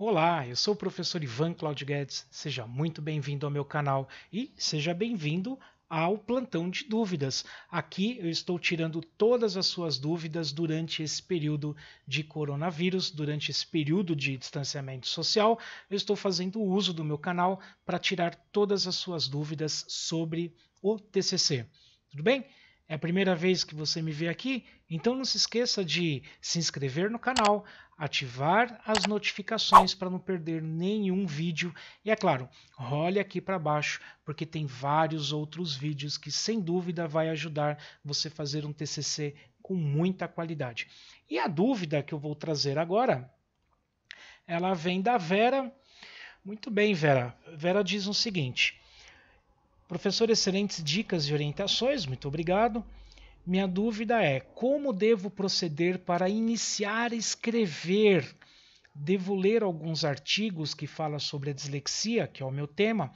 Olá, eu sou o professor Ivan Claudio Guedes. Seja muito bem-vindo ao meu canal e seja bem-vindo ao plantão de dúvidas. Aqui eu estou tirando todas as suas dúvidas durante esse período de coronavírus, durante esse período de distanciamento social. Eu estou fazendo uso do meu canal para tirar todas as suas dúvidas sobre o TCC. Tudo bem? É a primeira vez que você me vê aqui? Então não se esqueça de se inscrever no canal, ativar as notificações para não perder nenhum vídeo e é claro, role aqui para baixo porque tem vários outros vídeos que sem dúvida vai ajudar você a fazer um TCC com muita qualidade. E a dúvida que eu vou trazer agora, ela vem da Vera. Muito bem, Vera. Vera diz o seguinte: Professor, excelentes dicas e orientações, muito obrigado. Minha dúvida é: como devo proceder para iniciar a escrever? Devo ler alguns artigos que falam sobre a dislexia, que é o meu tema.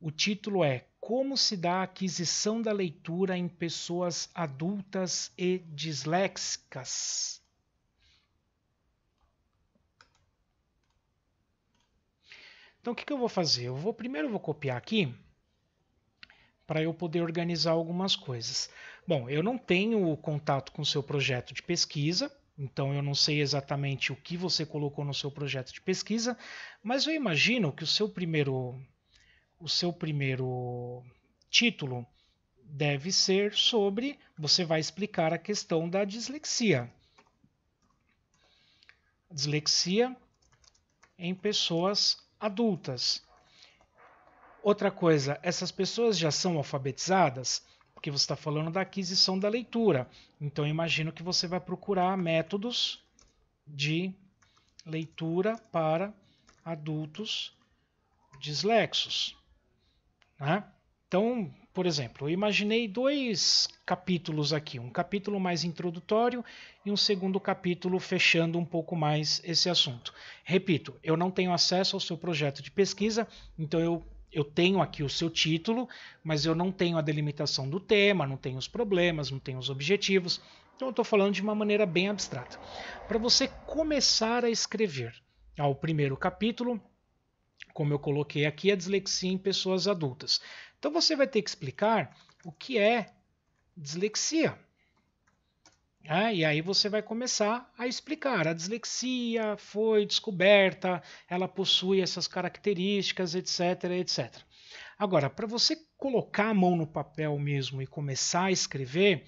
O título é Como se dá a aquisição da leitura em pessoas adultas e disléxicas? Então, o que, que eu vou fazer? Eu vou primeiro eu vou copiar aqui para eu poder organizar algumas coisas. Bom, eu não tenho contato com o seu projeto de pesquisa, então eu não sei exatamente o que você colocou no seu projeto de pesquisa, mas eu imagino que o seu primeiro o seu primeiro título deve ser sobre você vai explicar a questão da dislexia. Dislexia em pessoas adultas. Outra coisa, essas pessoas já são alfabetizadas? Porque você está falando da aquisição da leitura. Então, imagino que você vai procurar métodos de leitura para adultos dislexos. Né? Então, por exemplo, eu imaginei dois capítulos aqui, um capítulo mais introdutório e um segundo capítulo fechando um pouco mais esse assunto. Repito, eu não tenho acesso ao seu projeto de pesquisa, então eu eu tenho aqui o seu título, mas eu não tenho a delimitação do tema, não tenho os problemas, não tenho os objetivos. Então eu estou falando de uma maneira bem abstrata. Para você começar a escrever ao primeiro capítulo, como eu coloquei aqui, a dislexia em pessoas adultas. Então você vai ter que explicar o que é dislexia. Né? e aí você vai começar a explicar. A dislexia foi descoberta, ela possui essas características, etc, etc. Agora, para você colocar a mão no papel mesmo e começar a escrever,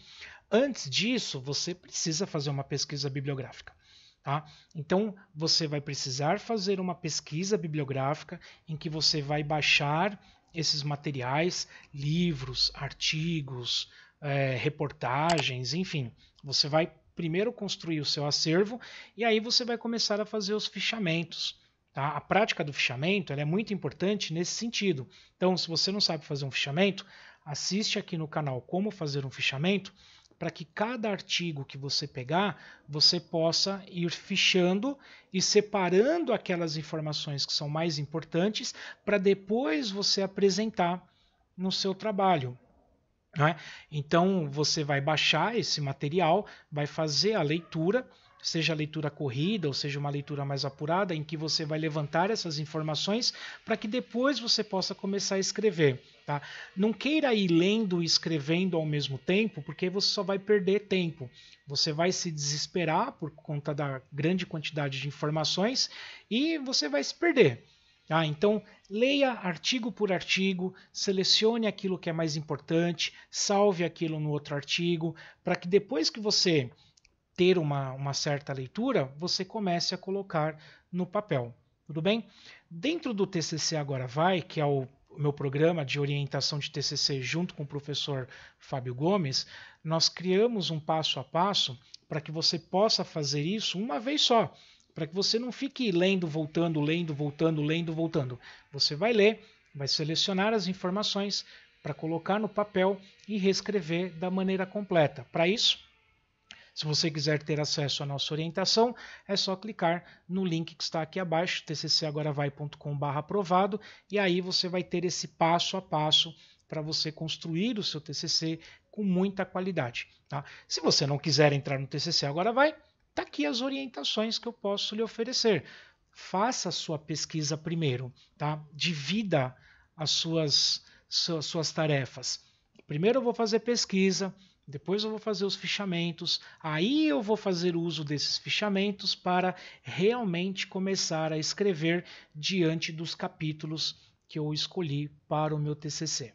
antes disso você precisa fazer uma pesquisa bibliográfica. Tá? Então, você vai precisar fazer uma pesquisa bibliográfica em que você vai baixar esses materiais, livros, artigos, é, reportagens, enfim. Você vai primeiro construir o seu acervo e aí você vai começar a fazer os fichamentos. Tá? A prática do fichamento é muito importante nesse sentido. Então, se você não sabe fazer um fichamento, assiste aqui no canal Como Fazer um Fichamento para que cada artigo que você pegar, você possa ir fichando e separando aquelas informações que são mais importantes para depois você apresentar no seu trabalho. É? Então você vai baixar esse material, vai fazer a leitura, seja a leitura corrida ou seja uma leitura mais apurada, em que você vai levantar essas informações para que depois você possa começar a escrever. Tá? Não queira ir lendo e escrevendo ao mesmo tempo, porque você só vai perder tempo. Você vai se desesperar por conta da grande quantidade de informações e você vai se perder. Ah, então leia artigo por artigo, selecione aquilo que é mais importante, salve aquilo no outro artigo, para que depois que você ter uma, uma certa leitura, você comece a colocar no papel. Tudo bem? Dentro do TCC Agora Vai, que é o meu programa de orientação de TCC junto com o professor Fábio Gomes, nós criamos um passo a passo para que você possa fazer isso uma vez só para que você não fique lendo, voltando, lendo, voltando, lendo, voltando. Você vai ler, vai selecionar as informações para colocar no papel e reescrever da maneira completa. Para isso, se você quiser ter acesso à nossa orientação, é só clicar no link que está aqui abaixo, tccagoravai.com.br aprovado e aí você vai ter esse passo a passo para você construir o seu TCC com muita qualidade. Tá? Se você não quiser entrar no TCC agora vai, Está aqui as orientações que eu posso lhe oferecer. Faça a sua pesquisa primeiro, tá? Divida as suas, suas, suas tarefas. Primeiro eu vou fazer pesquisa, depois eu vou fazer os fichamentos, aí eu vou fazer uso desses fichamentos para realmente começar a escrever diante dos capítulos que eu escolhi para o meu TCC.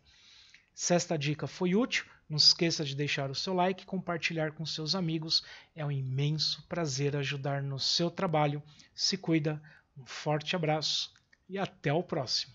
Sexta dica foi útil, não esqueça de deixar o seu like e compartilhar com seus amigos. É um imenso prazer ajudar no seu trabalho. Se cuida, um forte abraço e até o próximo.